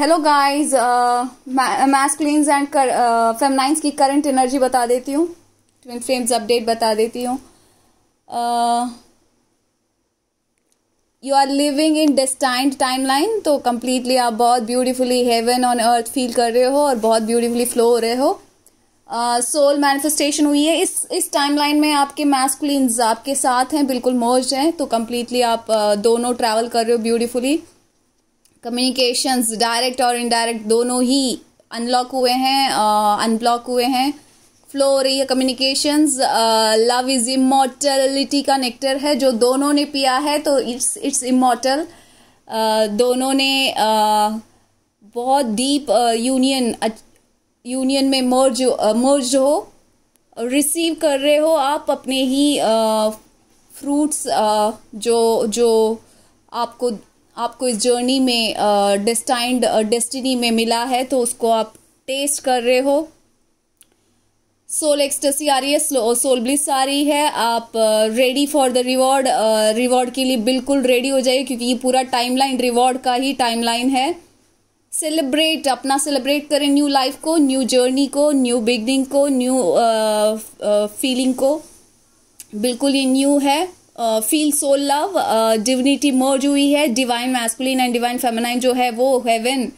hello guys masculines and feminines की current energy बता देती हूँ ट्विन फ्लेम्स अपडेट बता देती हूँ you are living in destined timeline तो कम्प्लीटली आप बहुत beautifully heaven on earth feel कर रहे हो और बहुत ब्यूटीफुली फ्लो हो रहे हो सोल uh, मैनिफेस्टेशन हुई है इस इस टाइमलाइन में आपके मैस्कुलिन्स आपके साथ हैं बिल्कुल मोज हैं तो कम्प्लीटली आप uh, दोनों ट्रैवल कर रहे हो ब्यूटीफुली कम्युनिकेशंस डायरेक्ट और इनडायरेक्ट दोनों ही अनलॉक हुए हैं अनब्लॉक हुए हैं फ्लो हो रही है कम्युनिकेशंस लव इज इमोटलिटी का नेक्टर है जो दोनों ने पिया है तो इट्स इट्स इमोटल दोनों ने uh, बहुत डीप यूनियन यूनियन में मर्ज मर्ज हो रिसीव कर रहे हो आप अपने ही फ्रूट्स uh, uh, जो जो आपको आपको इस जर्नी में uh, डेस्टिनी में मिला है तो उसको आप टेस्ट कर रहे हो सोल एक्सटेसी आ रही है सोल ब्लिस आ रही है आप ready for the reward reward के लिए बिल्कुल रेडी हो जाइए क्योंकि ये पूरा टाइमलाइन रिवॉर्ड का ही टाइमलाइन है सेलिब्रेट अपना सेलिब्रेट करें न्यू लाइफ को न्यू जर्नी को न्यू बिगनिंग को न्यू फीलिंग uh, uh, को बिल्कुल ये न्यू है feel soul love divinity merge हुई है divine masculine and divine feminine जो है वो हेवन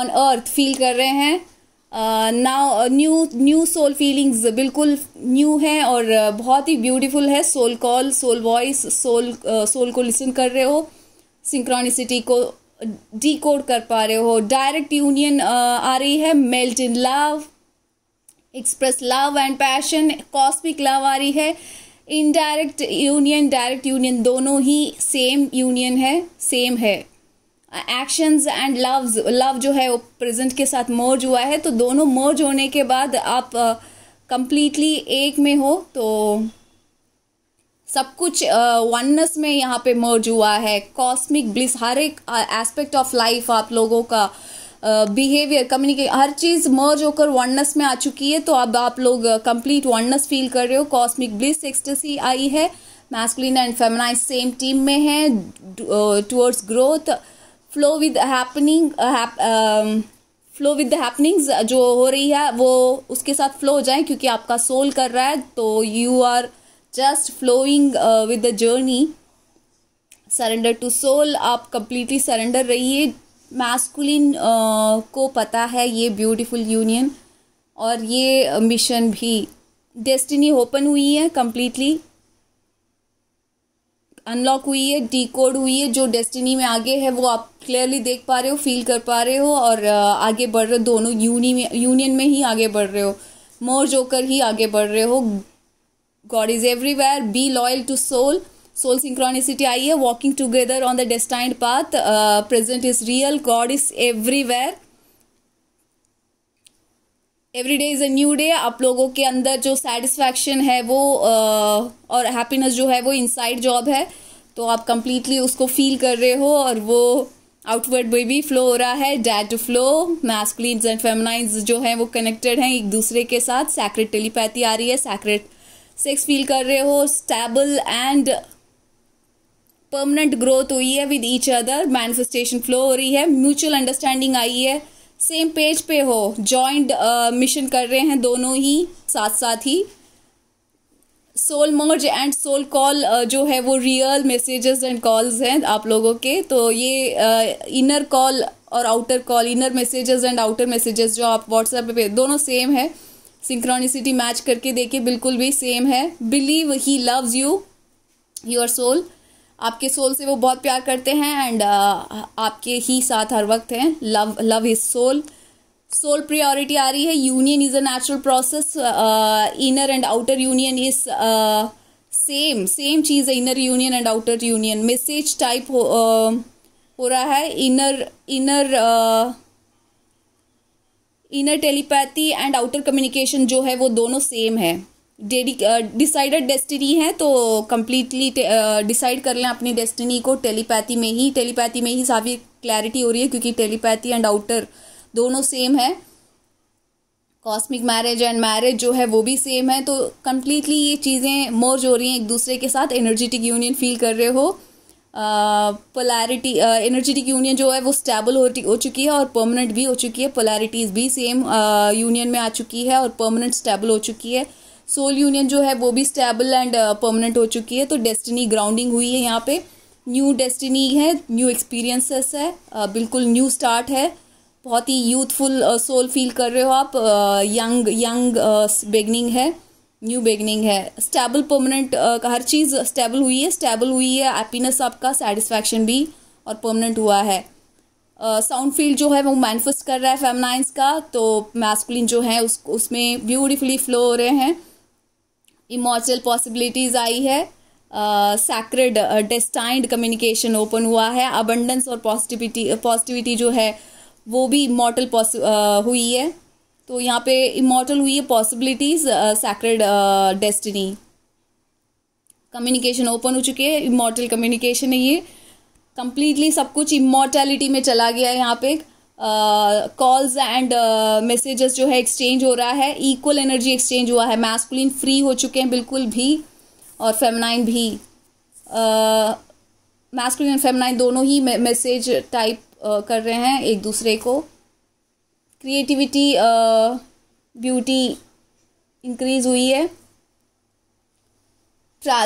ऑन अर्थ फील कर रहे हैं now new new soul feelings बिल्कुल न्यू है और uh, बहुत ही ब्यूटीफुल है soul call soul voice soul soul को लिसन कर रहे हो सिंक्रॉनिसिटी को डी कोड कर पा रहे हो डायरेक्ट यूनियन uh, आ रही है melt in love express love and passion cosmic love आ रही है इनडायरेक्ट यूनियन डायरेक्ट यूनियन दोनों ही सेम यूनियन है सेम है एक्शंस एंड लव्स लव जो है वो प्रेजेंट के साथ मर्ज हुआ है तो दोनों मर्ज होने के बाद आप कंप्लीटली uh, एक में हो तो सब कुछ वननेस uh, में यहाँ पे मर्ज हुआ है कॉस्मिक ब्लिस हर एक एस्पेक्ट ऑफ लाइफ आप लोगों का uh, बिहेवियर कम्युनिके हर चीज मर्ज होकर वननेस में आ चुकी है तो अब आप लोग कंप्लीट वननेस फील कर रहे हो कॉस्मिक ब्लिस एक्सटेसी आई है masculine and feminine same team में है towards growth flow with happening flow with the happenings जो हो रही है वो उसके साथ फ्लो हो जाए क्योंकि आपका सोल कर रहा है तो you are just flowing with the journey surrender to soul आप कंप्लीटली सरेंडर रहिए मैस्कुलिन uh, को पता है ये ब्यूटीफुल यूनियन और ये मिशन भी डेस्टिनी ओपन हुई है कम्प्लीटली अनलॉक हुई है कोड हुई है जो डेस्टिनी में आगे है वो आप क्लियरली देख पा रहे हो फील कर पा रहे हो और uh, आगे बढ़ रहे हो दोनों यूनि में यूनियन में ही आगे बढ़ रहे हो मोर जोकर ही आगे बढ़ रहे हो God is everywhere be loyal to soul soul synchronicity आई है walking together on the destined path present is real God is everywhere every day is a new day आप लोगों के अंदर जो सेटिस्फैक्शन है वो uh, और हैप्पीनेस जो है वो इनसाइड जॉब है तो आप कंप्लीटली उसको फील कर रहे हो और वो आउटवर्ड भी फ्लो हो रहा है that to flow masculine and feminine जो है वो कनेक्टेड हैं एक दूसरे के साथ सैक्रेट टेलीपैथी आ रही है सैक्रेट सेक्स फील कर रहे हो स्टेबल एंड परमानेंट ग्रोथ हुई है with each other manifestation flow हो रही है म्यूचुअल अंडरस्टैंडिंग आई है सेम पेज पे हो जॉइंट मिशन uh, कर रहे हैं दोनों ही साथ साथ ही soul merge and soul call जो है वो रियल मैसेजेस एंड कॉल्स हैं आप लोगों के तो ये इनर uh, कॉल और outer call inner messages and outer messages जो आप व्हाट्सएप पे दोनों सेम है सिंक्रोनिसिटी मैच करके देखिए बिल्कुल भी सेम है believe he loves you your soul आपके सोल से वो बहुत प्यार करते हैं एंड uh, आपके ही साथ हर वक्त हैं love love is soul soul priority आ रही है union is a natural process inner and outer union is same same चीज़ है inner union and outer union message type हो uh, हो रहा है inner inner inner telepathy and outer communication जो है वो दोनों सेम है डिसाइडेड डेस्टिनी है तो कम्प्लीटली डिसाइड कर लें अपनी डेस्टिनी को टेलीपैथी में ही टेलीपैथी में ही सारी क्लैरिटी हो रही है क्योंकि टेलीपैथी एंड आउटर दोनों सेम है कॉस्मिक मैरिज एंड मैरिज जो है वो भी सेम है तो कम्प्लीटली ये चीज़ें मर्ज हो रही हैं एक दूसरे के साथ एनर्जेटिक यूनियन फील कर रहे हो पोलैरिटी एनर्जेटिक यूनियन जो है वो स्टेबल हो, हो चुकी है और परमानेंट भी हो चुकी है पोलैरिटीज़ भी सेम यूनियन uh, में आ चुकी है और परमानेंट स्टेबल हो चुकी है सोल यूनियन जो है वो भी स्टेबल एंड परमानेंट हो चुकी है तो डेस्टिनी ग्राउंडिंग हुई है यहाँ पे न्यू डेस्टिनी है न्यू एक्सपीरियंसेस है uh, बिल्कुल न्यू स्टार्ट है बहुत ही यूथफुल सोल फील कर रहे हो आप यंग यंग बेगनिंग है न्यू बेगनिंग है स्टेबल परमानेंट uh, हर चीज़ स्टेबल हुई है स्टेबल हुई है हैप्पीनेस आपका सेटिस्फैक्शन भी और परमानेंट हुआ है साउंड uh, फील्ड जो है वो मैनिफेस्ट कर रहा है फेमनाइंस का तो मैस्कुलिन जो है उस उसमें ब्यूटीफुली फ्लो हो रहे हैं इमोचल पॉसिबिलिटीज आई है सैक्रेड डेस्टाइंड कम्युनिकेशन ओपन हुआ है अबंडेंस और पॉजिटिविटी पॉजिटिविटी जो है वो भी इमोटल uh, हुई है तो यहाँ पे इमोटल हुई है possibilities sacred destiny communication open हो चुके हैं इमोटल कम्युनिकेशन है ये कंप्लीटली सब कुछ इमोटैलिटी में चला गया है यहाँ पे कॉल्स एंड मैसेजेस जो है एक्सचेंज हो रहा है इक्वल एनर्जी एक्सचेंज हुआ है मैस्कुलिन फ्री हो चुके हैं बिल्कुल भी और फेमनाइन भी मैस्कुलिन एंड फेमनाइन दोनों ही मैसेज टाइप uh, कर रहे हैं एक दूसरे को क्रिएटिविटी ब्यूटी इंक्रीज हुई है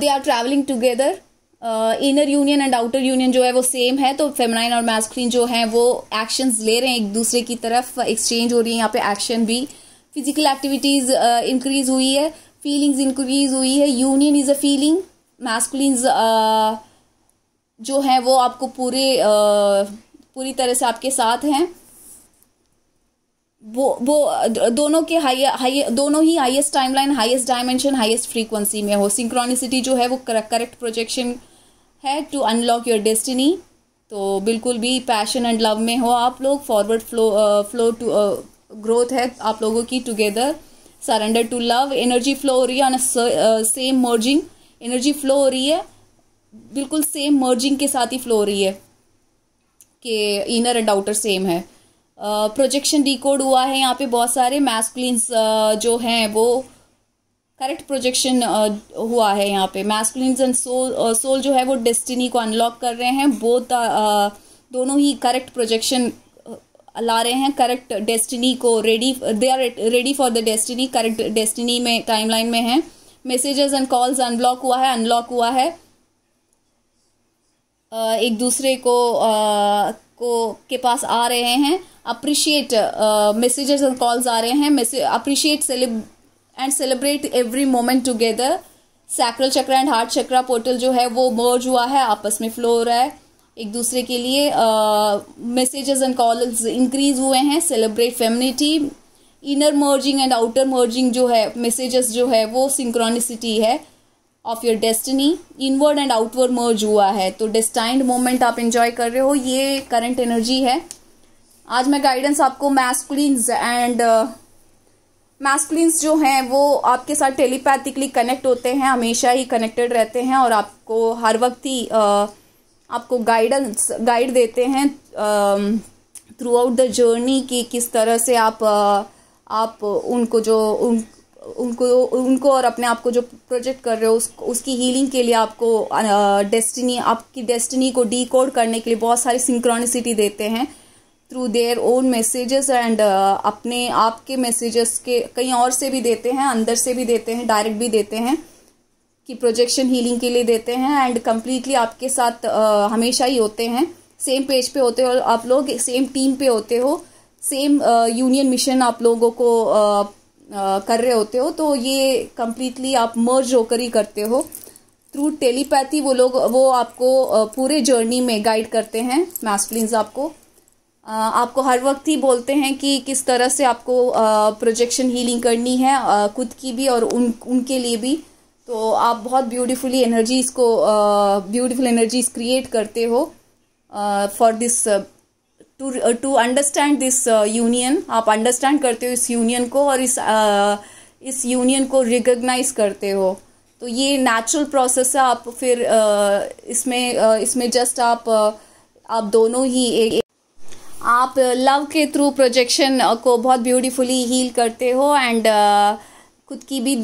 they are travelling together inner union and outer union जो है वो सेम है तो फेमनाइन और मैस्क्रीन जो है वो एक्शंस ले रहे हैं एक दूसरे की तरफ एक्सचेंज हो रही है यहाँ पे एक्शन भी फिजिकल एक्टिविटीज इंक्रीज हुई है फीलिंग्स इंक्रीज हुई है union is a feeling masculine जो है वो आपको पूरे uh, पूरी तरह से आपके साथ हैं वो वो दोनों के हाई हाई दोनों ही highest timeline highest dimension highest frequency में हो सिंक्रोनिसिटी जो है वो करेक्ट प्रोजेक्शन है टू अनलॉक योर डेस्टिनी तो बिल्कुल भी पैशन एंड लव में हो आप लोग forward flow flow to growth है आप लोगों की together surrender to love energy flow हो रही है on same merging energy flow हो रही है बिल्कुल सेम मर्जिंग के साथ ही फ्लो हो रही है कि इनर एंड आउटर सेम है प्रोजेक्शन डिकोड हुआ है यहाँ पे बहुत सारे मैस्कुलस जो हैं वो करेक्ट प्रोजेक्शन हुआ है यहाँ पे मैस्कुलिन्स एंड सोल सोल जो है वो डेस्टिनी को अनलॉक कर रहे हैं बोथ दोनों ही करेक्ट प्रोजेक्शन ला रहे हैं करेक्ट डेस्टिनी को ready they are ready for the destiny correct destiny में टाइमलाइन में है मैसेजेस एंड कॉल्स अनब्लॉक हुआ है अनलॉक हुआ है एक दूसरे को को के पास आ रहे हैं अप्रिशिएट मैसेजेस एंड कॉल्स आ रहे हैं appreciate and celebrate every moment together sacral chakra and heart chakra portal जो है वो मर्ज हुआ है आपस में फ्लो हो रहा है एक दूसरे के लिए मैसेजेस एंड कॉल्स इंक्रीज हुए हैं celebrate femininity inner merging and outer merging जो है मैसेजेस जो है वो सिंक्रोनिसिटी है of your destiny inward and outward merge हुआ है तो डिस्टाइंड मोमेंट आप इंजॉय कर रहे हो ये करंट एनर्जी है आज मैं गाइडेंस आपको मैस्कुलिन्स एंड मैस्कुलिन्स जो हैं वो आपके साथ टेलीपैथिकली कनेक्ट होते हैं हमेशा ही कनेक्टेड रहते हैं और आपको हर वक्त ही uh, आपको गाइडेंस गाइड देते हैं थ्रू आउट द जर्नी कि किस तरह से आप uh, आप उनको जो उन उनको उनको और अपने आप को जो प्रोजेक्ट कर रहे हो उस, उसकी हीलिंग के लिए आपको डेस्टिनी आपकी डेस्टिनी को डी करने के लिए बहुत सारी सिंक्रॉनिसिटी देते हैं through their own messages and अपने आपके मैसेजेस के कहीं और से भी देते हैं अंदर से भी देते हैं डायरेक्ट भी देते हैं कि प्रोजेक्शन हीलिंग के लिए देते हैं एंड कम्प्लीटली आपके साथ uh, हमेशा ही होते हैं सेम पेज पे होते हो आप लोग सेम टीम पे होते हो सेम यूनियन मिशन आप लोगों को uh, कर रहे होते हो तो ये कम्प्लीटली आप मर्ज होकर ही करते हो थ्रू टेलीपैथी वो लोग वो आपको पूरे जर्नी में गाइड करते हैं मैस्पलिंग्स आपको आपको हर वक्त ही बोलते हैं कि किस तरह से आपको प्रोजेक्शन हीलिंग करनी है खुद की भी और उन उनके लिए भी तो आप बहुत ब्यूटीफुली एनर्जीज को ब्यूटीफुल एनर्जीज क्रिएट करते हो for this to to understand this union आप अंडरस्टैंड करते हो इस यूनियन को और इस uh, इस यूनियन को रिकग्नाइज करते हो तो ये नेचुरल प्रोसेस है आप फिर uh, इसमें uh, इसमें जस्ट आप uh, आप दोनों ही ए, आप लव uh, के थ्रू प्रोजेक्शन uh, को बहुत ब्यूटीफुली हील करते हो एंड uh, खुद की भी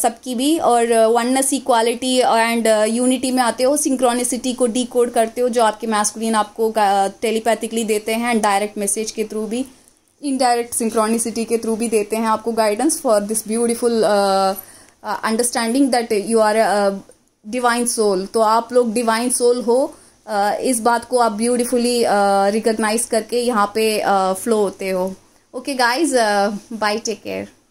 सबकी भी और वननेस इक्वालिटी एंड यूनिटी में आते हो सिंक्रोनिसिटी को डी करते हो जो आपके मैस्कुलिन आपको टेलीपैथिकली देते हैं एंड डायरेक्ट मैसेज के थ्रू भी इनडायरेक्ट सिंक्रोनिसिटी के थ्रू भी देते हैं आपको guidance for this beautiful understanding that you are divine soul तो आप लोग डिवाइन सोल हो uh, इस बात को आप ब्यूटिफुली रिकग्नाइज uh, करके यहाँ पे फ्लो uh, होते हो okay guys bye take care